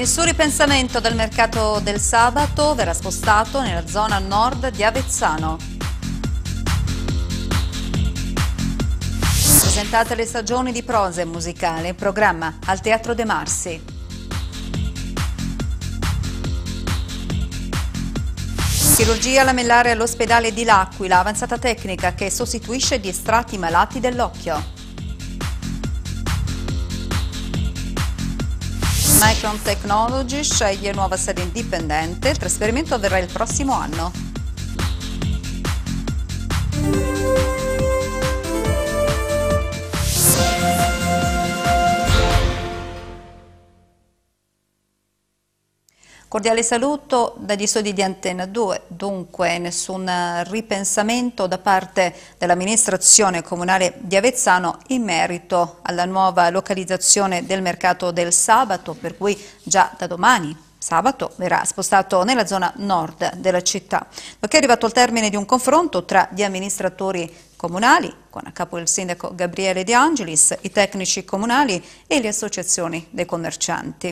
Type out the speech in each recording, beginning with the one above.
Nessun ripensamento del mercato del sabato verrà spostato nella zona nord di Avezzano. Presentate le stagioni di prose musicale in programma al Teatro De Marsi. Chirurgia lamellare all'ospedale di L'Aquila, avanzata tecnica che sostituisce gli estratti malati dell'occhio. Micron Technology sceglie nuova sede indipendente, il trasferimento avverrà il prossimo anno. Cordiale saluto dagli studi di Antena 2, dunque nessun ripensamento da parte dell'amministrazione comunale di Avezzano in merito alla nuova localizzazione del mercato del sabato, per cui già da domani sabato verrà spostato nella zona nord della città, perché è arrivato al termine di un confronto tra gli amministratori comunali, con a capo il sindaco Gabriele De Angelis, i tecnici comunali e le associazioni dei commercianti.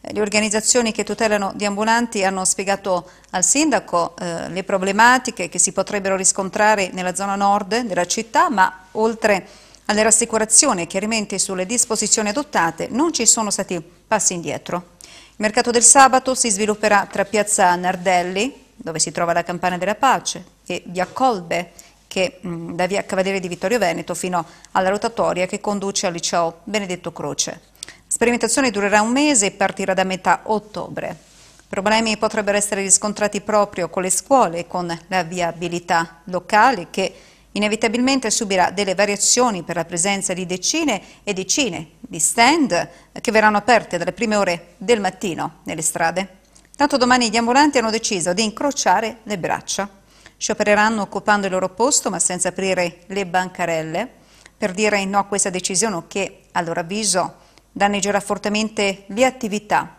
Eh, le organizzazioni che tutelano gli ambulanti hanno spiegato al sindaco eh, le problematiche che si potrebbero riscontrare nella zona nord della città, ma oltre alle rassicurazioni e chiarimenti sulle disposizioni adottate non ci sono stati passi indietro. Il mercato del sabato si svilupperà tra piazza Nardelli, dove si trova la Campana della Pace, e via Colbe, che mh, da via Cavaliere di Vittorio Veneto fino alla rotatoria che conduce al liceo Benedetto Croce. La sperimentazione durerà un mese e partirà da metà ottobre. Problemi potrebbero essere riscontrati proprio con le scuole e con la viabilità locale che inevitabilmente subirà delle variazioni per la presenza di decine e decine di stand che verranno aperte dalle prime ore del mattino nelle strade. Tanto domani gli ambulanti hanno deciso di incrociare le braccia. Sciopereranno occupando il loro posto ma senza aprire le bancarelle per dire no a questa decisione che, a loro avviso, danneggerà fortemente le attività.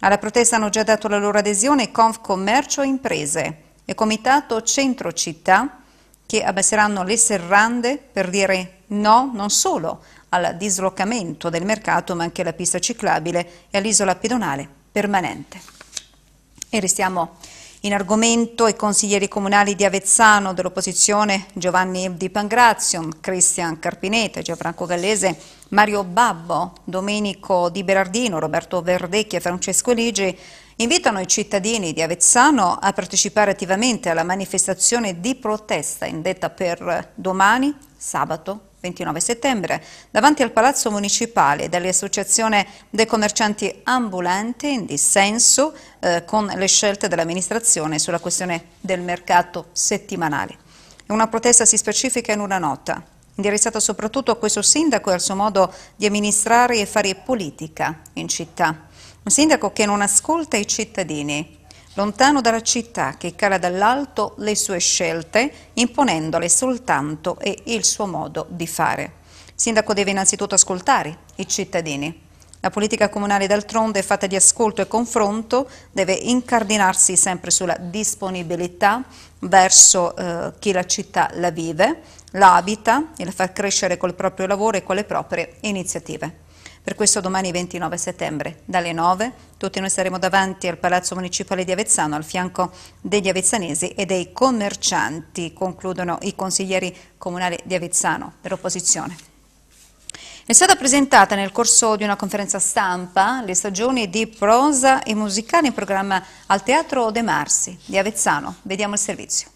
Alla protesta hanno già dato la loro adesione Conf Commercio e Imprese e Comitato Centro Città che abbasseranno le serrande per dire no non solo al dislocamento del mercato ma anche alla pista ciclabile e all'isola pedonale permanente. E restiamo in argomento i consiglieri comunali di Avezzano dell'opposizione Giovanni Di Pangrazion, Cristian Carpinete, Gianfranco Gallese, Mario Babbo, Domenico Di Berardino, Roberto Verdecchi e Francesco Ligi invitano i cittadini di Avezzano a partecipare attivamente alla manifestazione di protesta indetta per domani, sabato 29 settembre davanti al Palazzo Municipale dell'Associazione dei Commercianti Ambulanti in dissenso eh, con le scelte dell'amministrazione sulla questione del mercato settimanale. Una protesta si specifica in una nota, indirizzata soprattutto a questo sindaco e al suo modo di amministrare e fare politica in città. Un sindaco che non ascolta i cittadini, lontano dalla città che cala dall'alto le sue scelte, imponendole soltanto e il suo modo di fare. Il sindaco deve innanzitutto ascoltare i cittadini. La politica comunale d'altronde fatta di ascolto e confronto, deve incardinarsi sempre sulla disponibilità verso eh, chi la città la vive, la abita e la fa crescere col proprio lavoro e con le proprie iniziative. Per questo domani 29 settembre, dalle 9, tutti noi saremo davanti al Palazzo Municipale di Avezzano, al fianco degli avezzanesi e dei commercianti, concludono i consiglieri comunali di Avezzano dell'opposizione. È stata presentata nel corso di una conferenza stampa le stagioni di prosa e musicale in programma al Teatro De Marsi di Avezzano. Vediamo il servizio.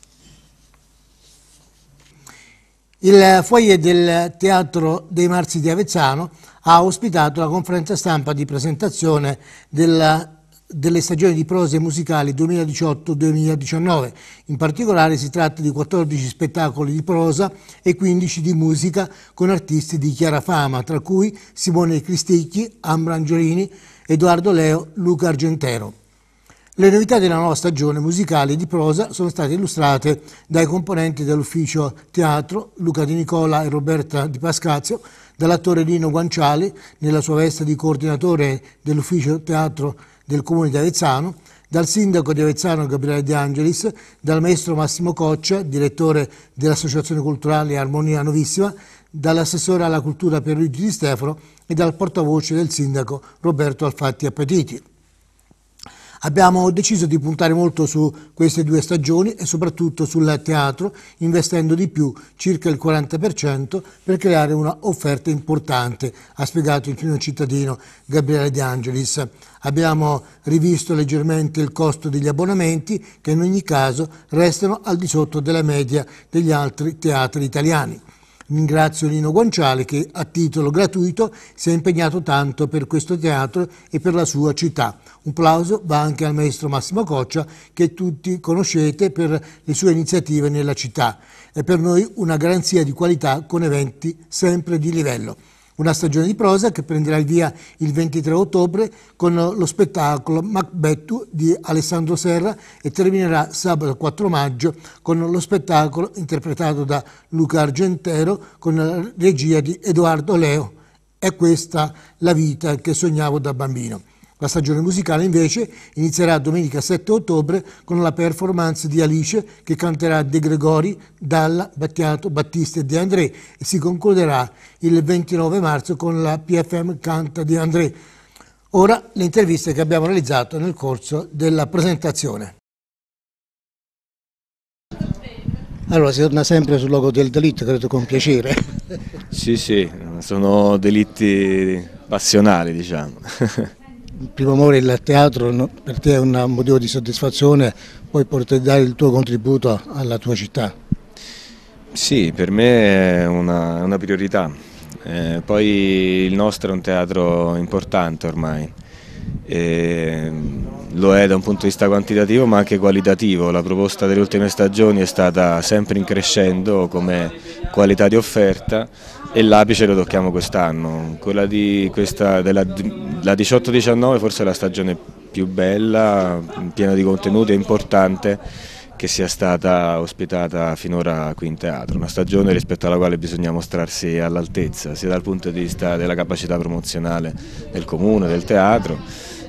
Il foyer del Teatro dei Marzi di Avezzano ha ospitato la conferenza stampa di presentazione della, delle stagioni di prose musicali 2018-2019. In particolare si tratta di 14 spettacoli di prosa e 15 di musica con artisti di chiara fama, tra cui Simone Cristicchi, Ambra Angiolini, Edoardo Leo, Luca Argentero. Le novità della nuova stagione musicale di prosa sono state illustrate dai componenti dell'ufficio teatro Luca Di Nicola e Roberta Di Pascazio, dall'attore Lino Guanciali nella sua veste di coordinatore dell'ufficio teatro del comune di Avezzano, dal sindaco di Avezzano Gabriele De Angelis, dal maestro Massimo Coccia, direttore dell'Associazione Culturale Armonia Novissima, dall'assessore alla cultura Pierluigi Di Stefano e dal portavoce del sindaco Roberto Alfatti Appetiti. Abbiamo deciso di puntare molto su queste due stagioni e soprattutto sul teatro, investendo di più circa il 40% per creare una offerta importante, ha spiegato il primo cittadino Gabriele De Angelis. Abbiamo rivisto leggermente il costo degli abbonamenti che in ogni caso restano al di sotto della media degli altri teatri italiani. Ringrazio Lino Guanciale che a titolo gratuito si è impegnato tanto per questo teatro e per la sua città. Un plauso va anche al maestro Massimo Coccia che tutti conoscete per le sue iniziative nella città. È per noi una garanzia di qualità con eventi sempre di livello. Una stagione di prosa che prenderà il via il 23 ottobre con lo spettacolo Macbeth di Alessandro Serra e terminerà sabato 4 maggio con lo spettacolo interpretato da Luca Argentero con la regia di Edoardo Leo. È questa la vita che sognavo da bambino. La stagione musicale invece inizierà domenica 7 ottobre con la performance di Alice che canterà De Gregori, Dalla, Battiato, Battista e De André e si concluderà il 29 marzo con la PFM Canta De André. Ora le interviste che abbiamo realizzato nel corso della presentazione. Allora si torna sempre sul luogo del delitto, credo con piacere. Sì, sì, sono delitti passionali diciamo. il primo amore il teatro no? per te è un motivo di soddisfazione, poi poter dare il tuo contributo alla tua città. Sì, per me è una, una priorità. Eh, poi il nostro è un teatro importante ormai, eh, lo è da un punto di vista quantitativo ma anche qualitativo, la proposta delle ultime stagioni è stata sempre in crescendo come qualità di offerta e l'apice lo tocchiamo quest'anno, quella di questa, della 18-19 forse è la stagione più bella, piena di contenuti e importante che sia stata ospitata finora qui in teatro, una stagione rispetto alla quale bisogna mostrarsi all'altezza, sia dal punto di vista della capacità promozionale del comune, del teatro,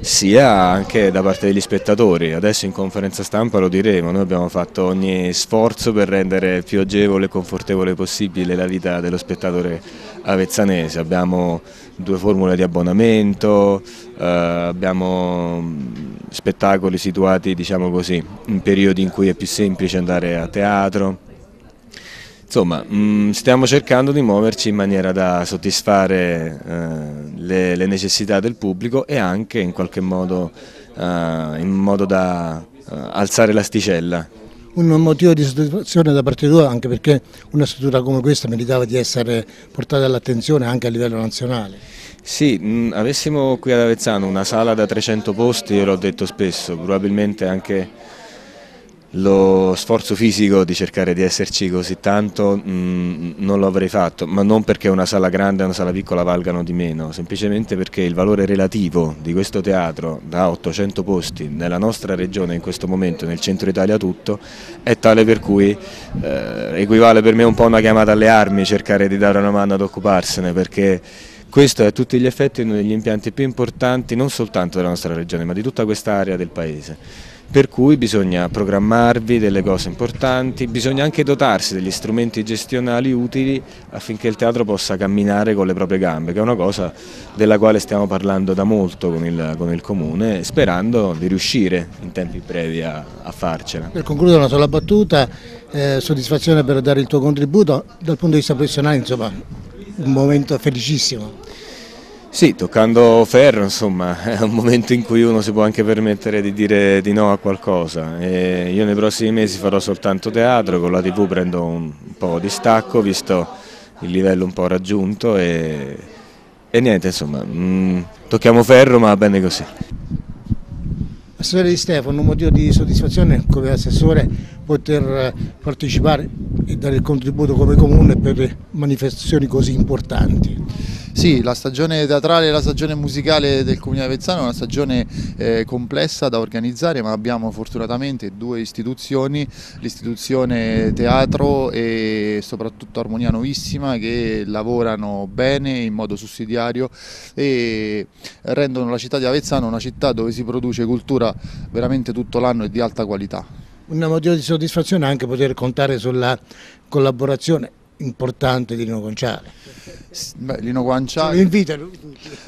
sia anche da parte degli spettatori. Adesso in conferenza stampa lo diremo, noi abbiamo fatto ogni sforzo per rendere più agevole e confortevole possibile la vita dello spettatore avezzanese. Abbiamo due formule di abbonamento, eh, abbiamo mm, spettacoli situati diciamo così, in periodi in cui è più semplice andare a teatro Insomma, mh, mm, stiamo cercando di muoverci in maniera da soddisfare eh, le, le, necessità del pubblico e anche in qualche modo eh, in modo da eh, alzare l'asticella. Un motivo di soddisfazione da parte tua anche perché una struttura come questa meritava di essere portata all'attenzione anche a livello nazionale. Sì, mh, mm, avessimo qui ad Avezzano una sala da 300 posti, io l'ho detto spesso, probabilmente anche lo sforzo fisico di cercare di esserci così tanto mh, mm, non lo avrei fatto, ma non perché una sala grande e una sala piccola valgano di meno, semplicemente perché il valore relativo di questo teatro da 800 posti nella nostra regione in questo momento, nel centro Italia tutto, è tale per cui eh, equivale per me un po' a una chiamata alle armi cercare di dare una mano ad occuparsene perché questo è a tutti gli effetti uno degli impianti più importanti non soltanto della nostra regione ma di tutta quest'area del paese per cui bisogna programmarvi delle cose importanti, bisogna anche dotarsi degli strumenti gestionali utili affinché il teatro possa camminare con le proprie gambe, che è una cosa della quale stiamo parlando da molto con il, con il Comune, sperando di riuscire in tempi brevi a, a farcela. Per concludere una sola battuta, eh, soddisfazione per dare il tuo contributo, dal punto di vista professionale insomma un momento felicissimo. Sì, toccando ferro, insomma, è un momento in cui uno si può anche permettere di dire di no a qualcosa. E io nei prossimi mesi farò soltanto teatro, con la TV prendo un po' di stacco, visto il livello un po' raggiunto e, e niente, insomma, mh, mm, tocchiamo ferro ma bene così. Assessore Di Stefano, un motivo di soddisfazione come assessore poter partecipare e dare il contributo come comune per manifestazioni così importanti. Sì, la stagione teatrale e la stagione musicale del Comune di Avezzano è una stagione eh, complessa da organizzare, ma abbiamo fortunatamente due istituzioni, l'istituzione teatro e soprattutto Armonia Novissima che lavorano bene in modo sussidiario e rendono la città di Avezzano una città dove si produce cultura veramente tutto l'anno e di alta qualità. Un motivo di soddisfazione è anche poter contare sulla collaborazione importante di Rino Conciale. Beh, Lino Guanciale,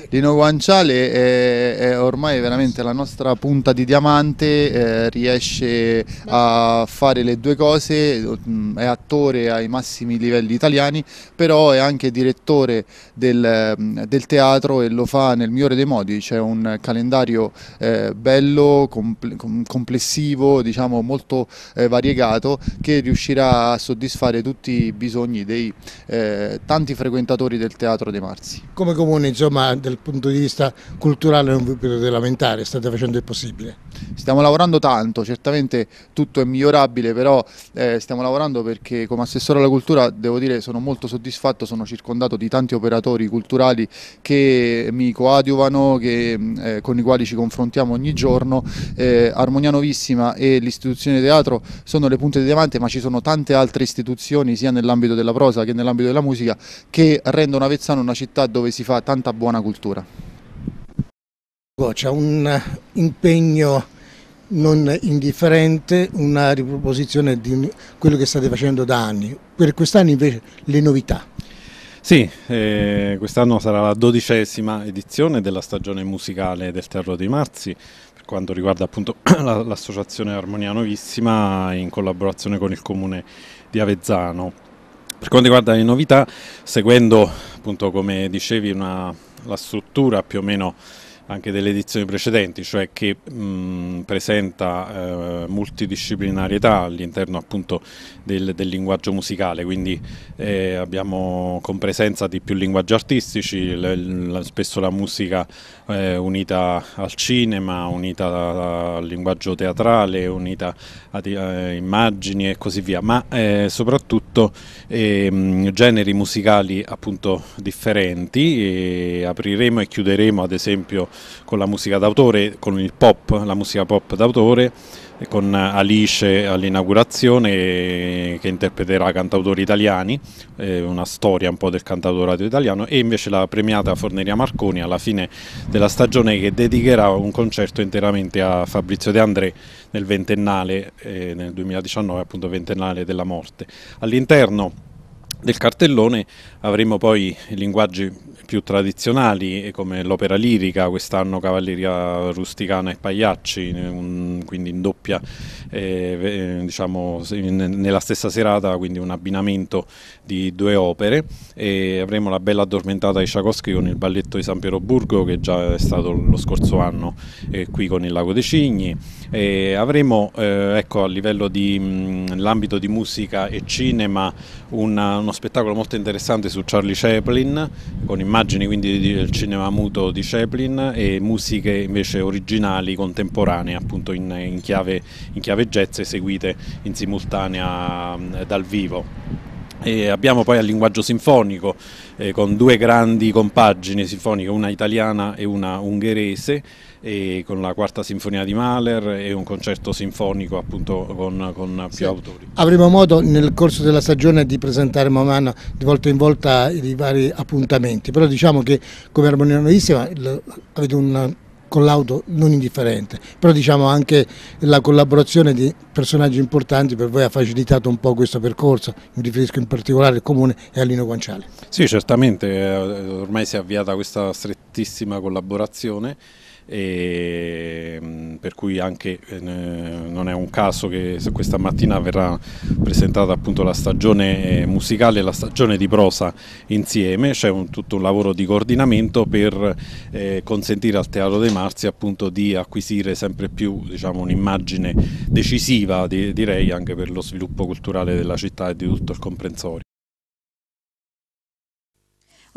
Lino Guanciale è, è, ormai veramente la nostra punta di diamante, eh, riesce a fare le due cose, è attore ai massimi livelli italiani, però è anche direttore del, del teatro e lo fa nel migliore dei modi, c'è un calendario eh, bello, compl complessivo, diciamo molto eh, variegato che riuscirà a soddisfare tutti i bisogni dei eh, tanti frequentatori attori del Teatro dei Marzi. Come comune, insomma, dal punto di vista culturale non vi potete lamentare, state facendo il possibile. Stiamo lavorando tanto, certamente tutto è migliorabile, però eh, stiamo lavorando perché come assessore alla cultura devo dire sono molto soddisfatto, sono circondato di tanti operatori culturali che mi coadiuvano, che, eh, con i quali ci confrontiamo ogni giorno. Eh, Armoniano Vissima e l'istituzione teatro sono le punte di diamante, ma ci sono tante altre istituzioni sia nell'ambito della prosa che nell'ambito della musica che rendono rendono Avezzano una città dove si fa tanta buona cultura. Ecco, c'è un impegno non indifferente, una riproposizione di quello che state facendo da anni. Per quest'anno invece le novità. Sì, eh, quest'anno sarà la dodicesima edizione della stagione musicale del Teatro dei Marzi, per quanto riguarda appunto l'associazione Armonia Novissima in collaborazione con il comune di Avezzano. Per quanto riguarda le novità, seguendo appunto come dicevi una, la struttura più o meno anche delle edizioni precedenti, cioè che mh, presenta eh, multidisciplinarietà all'interno appunto del, del, linguaggio musicale, quindi eh, abbiamo con presenza di più linguaggi artistici, le, la, spesso la musica eh, unita al cinema, unita al linguaggio teatrale, unita a, a eh, immagini e così via, ma eh, soprattutto ehm, generi musicali appunto differenti, e apriremo e chiuderemo ad esempio con la musica d'autore, con il pop, la musica pop d'autore, con Alice all'inaugurazione che interpreterà cantautori italiani, eh, una storia un po' del cantautorato italiano e invece la premiata Forneria Marconi alla fine della stagione che dedicherà un concerto interamente a Fabrizio De André nel ventennale, eh, nel 2019 appunto ventennale della morte. All'interno del cartellone avremo poi linguaggi più tradizionali eh, come l'opera lirica, quest'anno Cavalleria Rusticana e Pagliacci, eh, un, quindi in doppia, eh, eh diciamo, nella stessa serata, quindi un abbinamento di due opere. E avremo La Bella Addormentata di Ciacoschi con il balletto di San Pieroburgo che già è stato lo scorso anno eh, qui con il Lago dei Cigni. E avremo eh, ecco, a livello di, nell'ambito mm, di musica e cinema una uno spettacolo molto interessante su Charlie Chaplin, con immagini quindi del cinema muto di Chaplin e musiche invece originali, contemporanee, appunto in, in, chiave, in chiave jazz eseguite in simultanea dal vivo. E abbiamo poi al linguaggio sinfonico eh, con due grandi compagini sinfoniche, una italiana e una ungherese, e con la quarta sinfonia di Mahler e un concerto sinfonico appunto con, con più sì. autori. Avremo modo nel corso della stagione di presentare man mano di volta in volta i vari appuntamenti, però diciamo che come armonia novissima avete un con l'auto non indifferente, però diciamo anche la collaborazione di personaggi importanti per voi ha facilitato un po' questo percorso, mi riferisco in particolare al Comune e a Lino Guanciale. Sì, certamente, eh, ormai si è avviata questa strettissima collaborazione e, ehm, per cui anche eh, non è un caso che questa mattina verrà presentata appunto la stagione eh, musicale e la stagione di prosa insieme, c'è un, tutto un lavoro di coordinamento per eh, consentire al Teatro dei Marzi appunto di acquisire sempre più diciamo, un'immagine decisiva di, direi anche per lo sviluppo culturale della città e di tutto il comprensorio.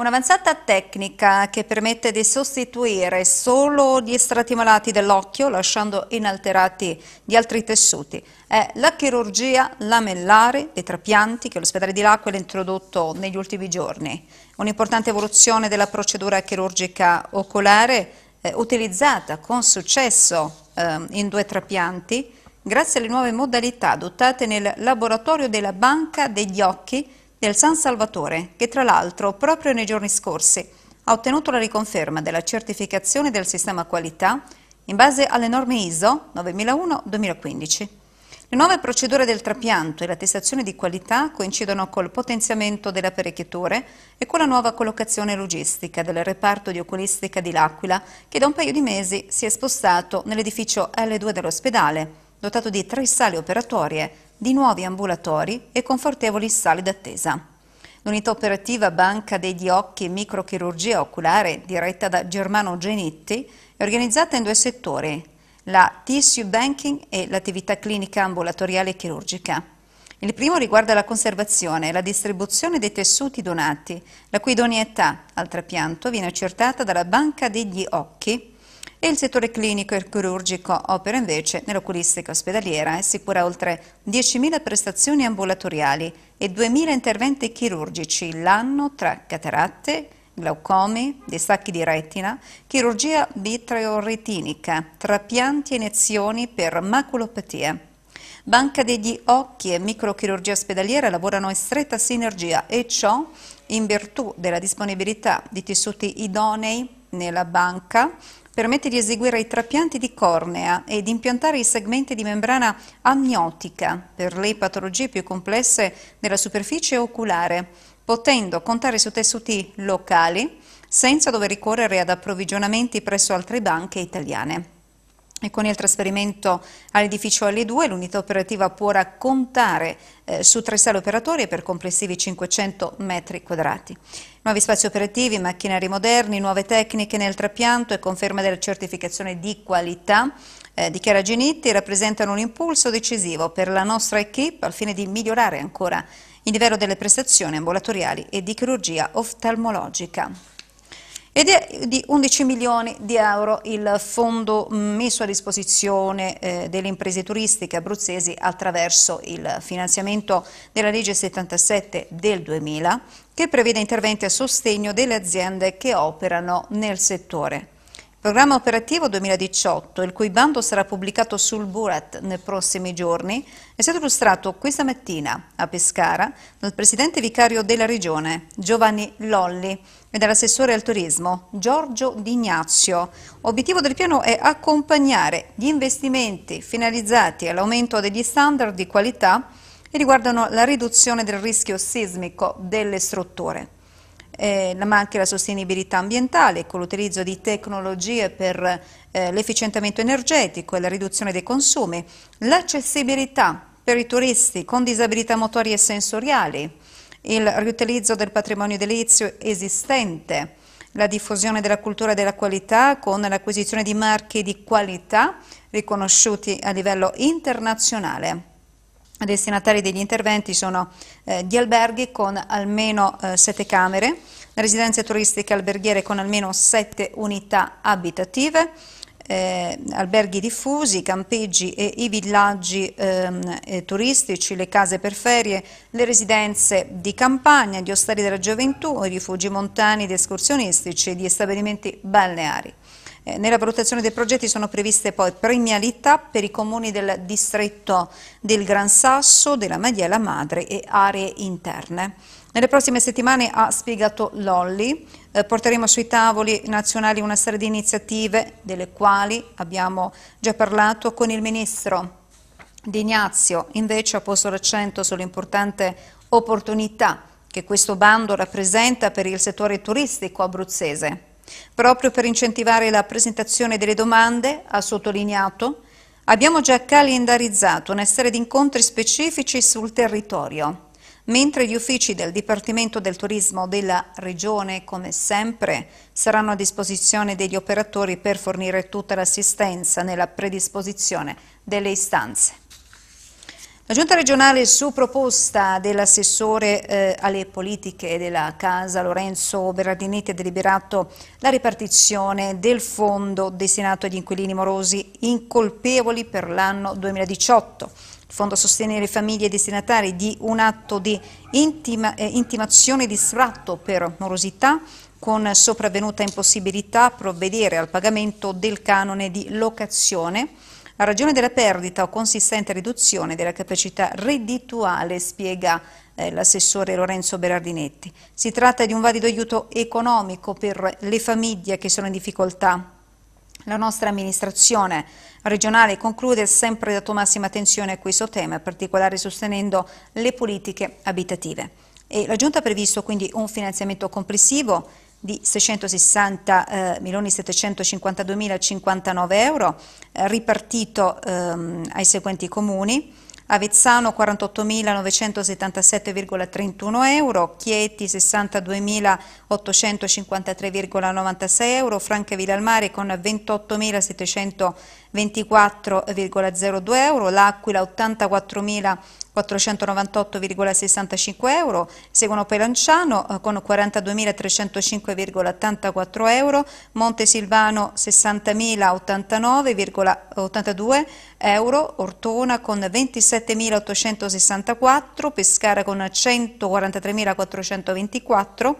Un'avanzata tecnica che permette di sostituire solo gli malati dell'occhio lasciando inalterati gli altri tessuti è la chirurgia lamellare dei trapianti che l'ospedale di L'Aquila ha introdotto negli ultimi giorni. Un'importante evoluzione della procedura chirurgica oculare eh, utilizzata con successo eh, in due trapianti grazie alle nuove modalità adottate nel laboratorio della Banca degli Occhi del San Salvatore, che tra l'altro proprio nei giorni scorsi ha ottenuto la riconferma della certificazione del sistema qualità in base alle norme ISO 9001-2015. Le nuove procedure del trapianto e l'attestazione di qualità coincidono col potenziamento delle apparecchiature e con la nuova collocazione logistica del reparto di oculistica di L'Aquila, che da un paio di mesi si è spostato nell'edificio L2 dell'ospedale, dotato di tre sale operatorie, di nuovi ambulatori e confortevoli sale d'attesa. L'unità operativa Banca degli Occhi e Microchirurgia Oculare, diretta da Germano Genitti, è organizzata in due settori, la tissue banking e l'attività clinica ambulatoriale chirurgica. Il primo riguarda la conservazione e la distribuzione dei tessuti donati, la cui idoneità al trapianto viene accertata dalla Banca degli Occhi e il settore clinico e chirurgico opera invece nell'oculistica ospedaliera e assicura oltre 10.000 prestazioni ambulatoriali e 2.000 interventi chirurgici l'anno tra cataratte, glaucomi, distacchi di retina, chirurgia vitreo-retinica, trapianti e iniezioni per maculopatia. Banca degli Occhi e Microchirurgia Ospedaliera lavorano in stretta sinergia e ciò in virtù della disponibilità di tessuti idonei nella banca permette di eseguire i trapianti di cornea e di impiantare i segmenti di membrana amniotica per le patologie più complesse della superficie oculare, potendo contare su tessuti locali senza dover ricorrere ad approvvigionamenti presso altre banche italiane. E con il trasferimento all'edificio L2 l'unità operativa può raccontare eh, su tre sale operatorie per complessivi 500 metri quadrati. Nuovi spazi operativi, macchinari moderni, nuove tecniche nel trapianto e conferma della certificazione di qualità eh, di Chiara Genitti rappresentano un impulso decisivo per la nostra equip al fine di migliorare ancora il livello delle prestazioni ambulatoriali e di chirurgia oftalmologica ed è di 11 milioni di euro il fondo messo a disposizione eh, delle imprese turistiche abruzzesi attraverso il finanziamento della legge 77 del 2000 che prevede interventi a sostegno delle aziende che operano nel settore. Programma operativo 2018, il cui bando sarà pubblicato sul Burat nei prossimi giorni, è stato illustrato questa mattina a Pescara dal Presidente Vicario della Regione, Giovanni Lolli, e dall'assessore al turismo, Giorgio D'Ignazio. Obiettivo del piano è accompagnare gli investimenti finalizzati all'aumento degli standard di qualità e riguardano la riduzione del rischio sismico delle strutture eh, ma anche la sostenibilità ambientale con l'utilizzo di tecnologie per eh, l'efficientamento energetico e la riduzione dei consumi, l'accessibilità per i turisti con disabilità motorie e sensoriali, il riutilizzo del patrimonio edilizio esistente, la diffusione della cultura della qualità con l'acquisizione di marchi di qualità riconosciuti a livello internazionale. Destinatari degli interventi sono eh, gli alberghi con almeno eh, 7 camere, le residenze turistiche alberghiere con almeno sette unità abitative, eh, alberghi diffusi, campeggi e i villaggi ehm, eh, turistici, le case per ferie, le residenze di campagna, gli ostali della gioventù, i rifugi montani ed escursionistici e gli stabilimenti balneari. Eh, nella valutazione dei progetti sono previste poi premialità per i comuni del distretto del Gran Sasso, della Maiella Madre e aree interne. Nelle prossime settimane, ha spiegato Lolli, eh, porteremo sui tavoli nazionali una serie di iniziative, delle quali abbiamo già parlato con il Ministro Di Ignazio, invece ha posto l'accento sull'importante opportunità che questo bando rappresenta per il settore turistico abruzzese. Proprio per incentivare la presentazione delle domande, ha sottolineato, abbiamo già calendarizzato una serie di incontri specifici sul territorio mentre gli uffici del Dipartimento del Turismo della Regione, come sempre, saranno a disposizione degli operatori per fornire tutta l'assistenza nella predisposizione delle istanze. La giunta regionale su proposta dell'assessore eh, alle politiche della Casa Lorenzo Berardinetti ha deliberato la ripartizione del fondo destinato agli inquilini morosi incolpevoli per l'anno 2018. Il fondo sostiene le famiglie destinatari di un atto di intima, eh, intimazione di sfratto per morosità con sopravvenuta impossibilità a provvedere al pagamento del canone di locazione a ragione della perdita o consistente riduzione della capacità reddituale, spiega eh, l'assessore Lorenzo Berardinetti. Si tratta di un valido aiuto economico per le famiglie che sono in difficoltà. La nostra amministrazione regionale conclude sempre dato massima attenzione a questo tema, in particolare sostenendo le politiche abitative. E la Giunta ha previsto quindi un finanziamento complessivo di 660.752.059 eh, euro, eh, ripartito ehm, ai seguenti comuni. Avezzano 48.977,31 euro, Chieti 62.853,96 euro, Franca Villalmare con 28.700 24,02 euro, l'Aquila 84.498,65 euro, seguono poi Lanciano eh, con 42.305,84 euro, Montesilvano 60.089,82 euro, Ortona con 27.864, Pescara con 143.424 euro,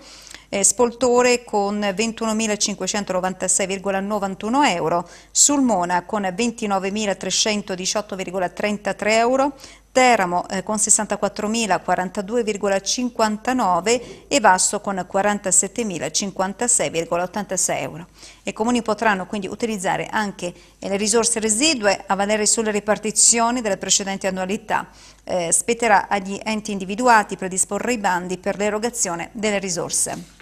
eh, Spoltore con 21.596,91 euro, Sulmona con 29.318,33 euro, Teramo eh, con 64.042,59 e Vasso con 47.056,86 euro. I comuni potranno quindi utilizzare anche eh, le risorse residue a valere sulle ripartizioni delle precedenti annualità. Eh, spetterà agli enti individuati predisporre i bandi per l'erogazione delle risorse.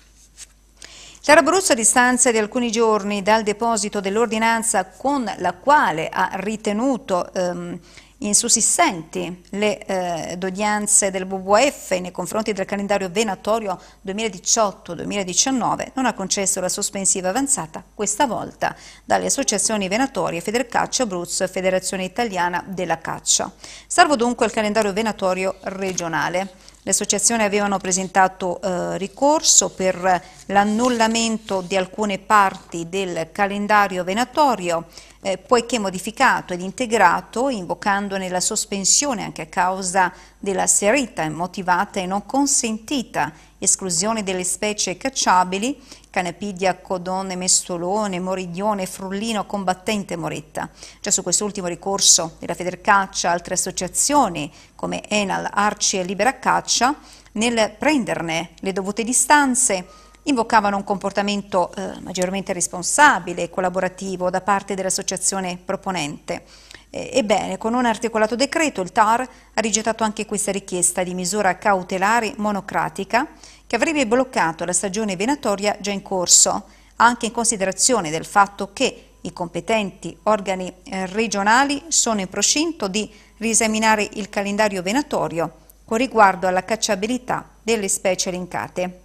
L'Arbruzzo a distanza di alcuni giorni dal deposito dell'ordinanza con la quale ha ritenuto ehm, insussistenti le eh, doglianze del WWF nei confronti del calendario venatorio 2018-2019 non ha concesso la sospensiva avanzata questa volta dalle associazioni venatorie Federcaccia Abruzzo e Federazione Italiana della Caccia, salvo dunque il calendario venatorio regionale. Le associazioni avevano presentato eh, ricorso per l'annullamento di alcune parti del calendario venatorio eh, poiché modificato ed integrato, invocandone la sospensione anche a causa della serita, immotivata e non consentita esclusione delle specie cacciabili, canapidia, Codone, Mestolone, Moridione, Frullino, Combattente Moretta. Già su quest'ultimo ricorso della Federcaccia, altre associazioni come Enal, Arci e Libera Caccia, nel prenderne le dovute distanze, invocavano un comportamento eh, maggiormente responsabile e collaborativo da parte dell'associazione proponente. Eh, ebbene, con un articolato decreto il TAR ha rigettato anche questa richiesta di misura cautelare monocratica che avrebbe bloccato la stagione venatoria già in corso, anche in considerazione del fatto che i competenti organi eh, regionali sono in procinto di riesaminare il calendario venatorio con riguardo alla cacciabilità delle specie elencate.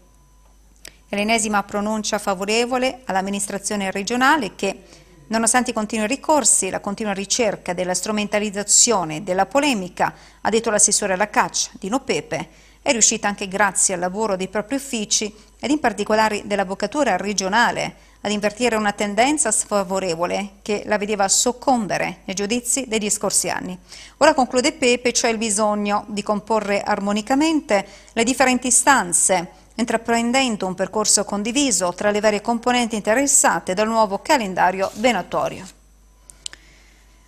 È l'ennesima pronuncia favorevole all'amministrazione regionale che, nonostante i continui ricorsi, la continua ricerca della strumentalizzazione della polemica, ha detto l'assessore alla caccia, Dino Pepe, è riuscita anche grazie al lavoro dei propri uffici ed in particolare dell'avvocatura regionale ad invertire una tendenza sfavorevole che la vedeva soccombere nei giudizi degli scorsi anni. Ora conclude Pepe, c'è il bisogno di comporre armonicamente le differenti istanze intraprendendo un percorso condiviso tra le varie componenti interessate dal nuovo calendario venatorio.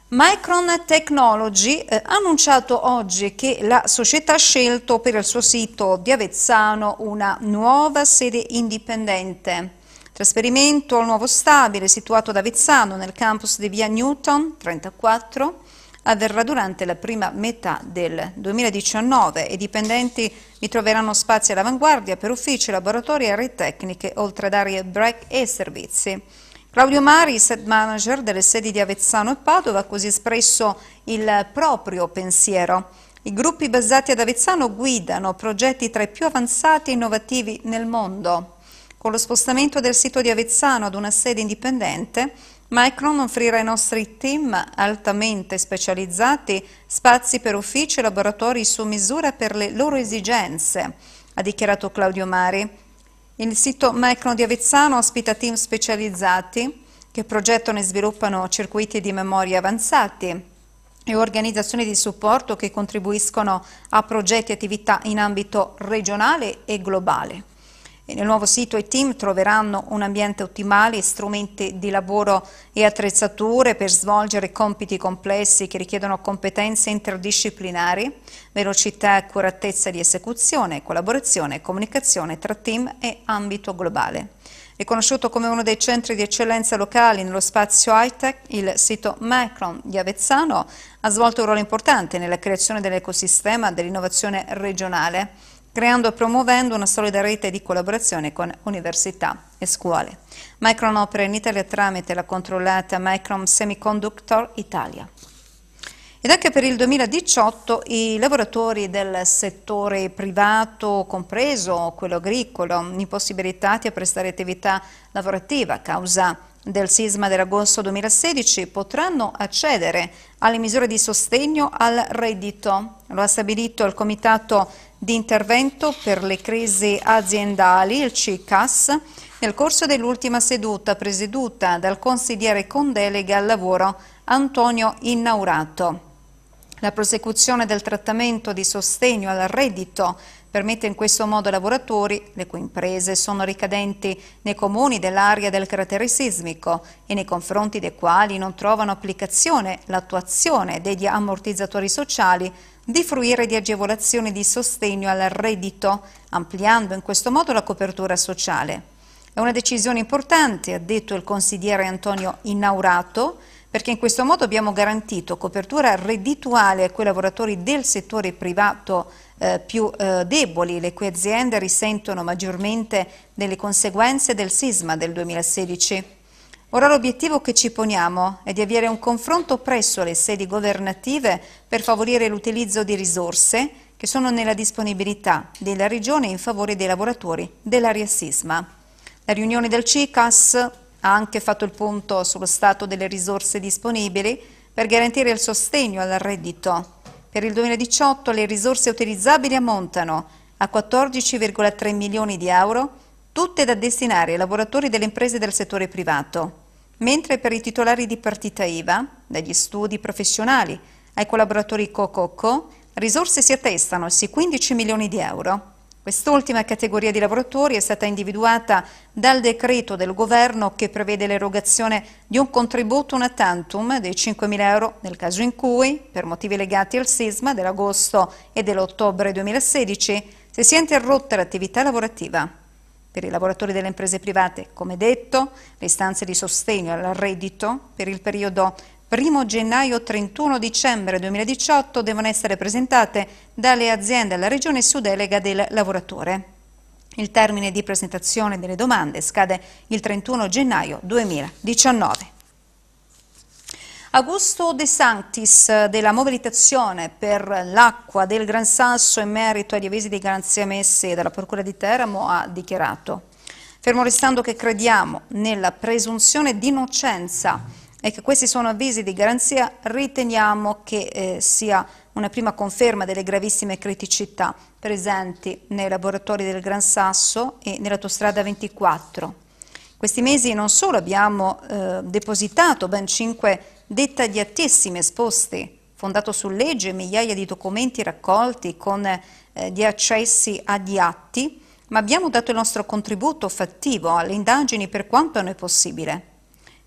Micron Technology eh, ha annunciato oggi che la società ha scelto per il suo sito di Avezzano una nuova sede indipendente. Trasferimento al nuovo stabile situato ad Avezzano nel campus di via Newton 34 avverrà durante la prima metà del 2019 e i dipendenti vi troveranno spazi all'avanguardia per uffici, laboratori e aree tecniche, oltre ad aree break e servizi. Claudio Mari, set manager delle sedi di Avezzano e Padova, ha così espresso il proprio pensiero. I gruppi basati ad Avezzano guidano progetti tra i più avanzati e innovativi nel mondo. Con lo spostamento del sito di Avezzano ad una sede indipendente, Micron offrirà ai nostri team altamente specializzati spazi per uffici e laboratori su misura per le loro esigenze, ha dichiarato Claudio Mari. Il sito Micron di Avezzano ospita team specializzati che progettano e sviluppano circuiti di memoria avanzati e organizzazioni di supporto che contribuiscono a progetti e attività in ambito regionale e globale nel nuovo sito i team troveranno un ambiente ottimale, strumenti di lavoro e attrezzature per svolgere compiti complessi che richiedono competenze interdisciplinari, velocità e accuratezza di esecuzione, collaborazione e comunicazione tra team e ambito globale. Riconosciuto come uno dei centri di eccellenza locali nello spazio high-tech, il sito Macron di Avezzano ha svolto un ruolo importante nella creazione dell'ecosistema dell'innovazione regionale creando e promuovendo una solida rete di collaborazione con università e scuole. Micron opera in Italia tramite la controllata Micron Semiconductor Italia. Ed anche per il 2018 i lavoratori del settore privato, compreso quello agricolo, impossibilitati a prestare attività lavorativa a causa del sisma dell'agosto 2016 potranno accedere alle misure di sostegno al reddito. Lo ha stabilito il Comitato di intervento per le crisi aziendali, il CICAS, nel corso dell'ultima seduta presieduta dal consigliere con delega al lavoro Antonio Innaurato. La prosecuzione del trattamento di sostegno al reddito permette in questo modo ai lavoratori, le cui imprese sono ricadenti nei comuni dell'area del cratere sismico e nei confronti dei quali non trovano applicazione l'attuazione degli ammortizzatori sociali, di fruire di agevolazioni di sostegno al reddito, ampliando in questo modo la copertura sociale. È una decisione importante, ha detto il consigliere Antonio Inaurato, perché in questo modo abbiamo garantito copertura reddituale a quei lavoratori del settore privato eh, più eh, deboli, le cui aziende risentono maggiormente delle conseguenze del sisma del 2016. Ora l'obiettivo che ci poniamo è di avviare un confronto presso le sedi governative per favorire l'utilizzo di risorse che sono nella disponibilità della Regione in favore dei lavoratori dell'area sisma. La riunione del CICAS ha anche fatto il punto sullo stato delle risorse disponibili per garantire il sostegno al reddito. Per il 2018 le risorse utilizzabili ammontano a 14,3 milioni di euro tutte da destinare ai lavoratori delle imprese del settore privato, mentre per i titolari di partita IVA, dagli studi professionali ai collaboratori COCOCO, risorse si attestano sui 15 milioni di euro. Quest'ultima categoria di lavoratori è stata individuata dal decreto del governo che prevede l'erogazione di un contributo una tantum dei 5.000 euro nel caso in cui, per motivi legati al sisma dell'agosto e dell'ottobre 2016, si sia interrotta l'attività lavorativa per i lavoratori delle imprese private, come detto, le istanze di sostegno al reddito per il periodo 1 gennaio-31 dicembre 2018 devono essere presentate dalle aziende alla Regione su delega del lavoratore. Il termine di presentazione delle domande scade il 31 gennaio 2019. Augusto De Sanctis eh, della mobilitazione per l'acqua del Gran Sasso in merito agli avvisi di garanzia messi dalla Procura di Teramo ha dichiarato fermo restando che crediamo nella presunzione di innocenza e che questi sono avvisi di garanzia, riteniamo che eh, sia una prima conferma delle gravissime criticità presenti nei laboratori del Gran Sasso e nell'autostrada 24. Questi mesi non solo abbiamo eh, depositato ben 5 detta di attissimi esposti, fondato su legge e migliaia di documenti raccolti con eh, di accessi a di atti, ma abbiamo dato il nostro contributo fattivo alle indagini per quanto a noi possibile.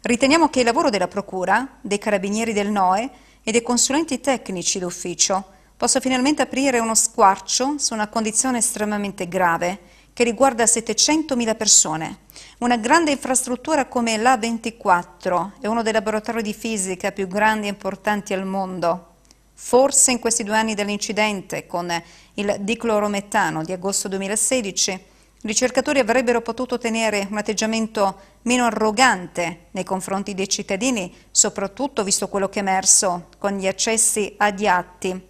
Riteniamo che il lavoro della Procura, dei Carabinieri del NOE e dei consulenti tecnici d'ufficio possa finalmente aprire uno squarcio su una condizione estremamente grave che riguarda 700.000 persone una grande infrastruttura come l'A24 è uno dei laboratori di fisica più grandi e importanti al mondo. Forse in questi due anni dell'incidente con il diclorometano di agosto 2016, i ricercatori avrebbero potuto tenere un atteggiamento meno arrogante nei confronti dei cittadini, soprattutto visto quello che è emerso con gli accessi adiatti.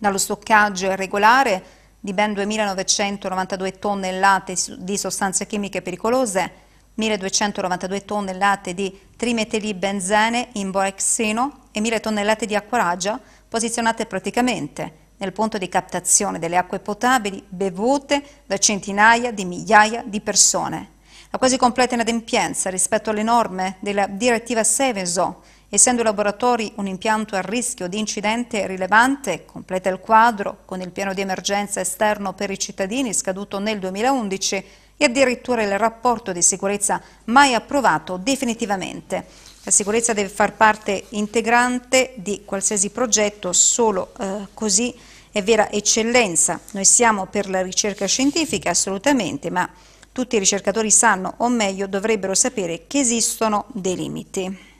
dallo stoccaggio irregolare di ben 2.992 tonnellate di sostanze chimiche pericolose, 1.292 tonnellate di trimetilbenzene in borexeno e 1.000 tonnellate di acquaragia posizionate praticamente nel punto di captazione delle acque potabili bevute da centinaia di migliaia di persone. La quasi completa inadempienza rispetto alle norme della direttiva Seveso Essendo i laboratori un impianto a rischio di incidente rilevante, completa il quadro con il piano di emergenza esterno per i cittadini scaduto nel 2011 e addirittura il rapporto di sicurezza mai approvato definitivamente. La sicurezza deve far parte integrante di qualsiasi progetto, solo eh, così è vera eccellenza. Noi siamo per la ricerca scientifica assolutamente, ma tutti i ricercatori sanno, o meglio dovrebbero sapere, che esistono dei limiti.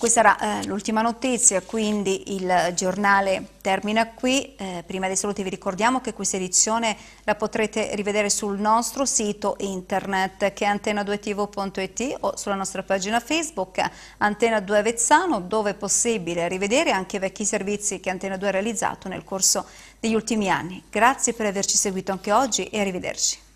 Questa era eh, l'ultima notizia, quindi il giornale termina qui. Eh, prima dei saluti vi ricordiamo che questa edizione la potrete rivedere sul nostro sito internet che è antena2tv.it o sulla nostra pagina Facebook Antena2 Avezzano dove è possibile rivedere anche i vecchi servizi che Antena2 ha realizzato nel corso degli ultimi anni. Grazie per averci seguito anche oggi e arrivederci.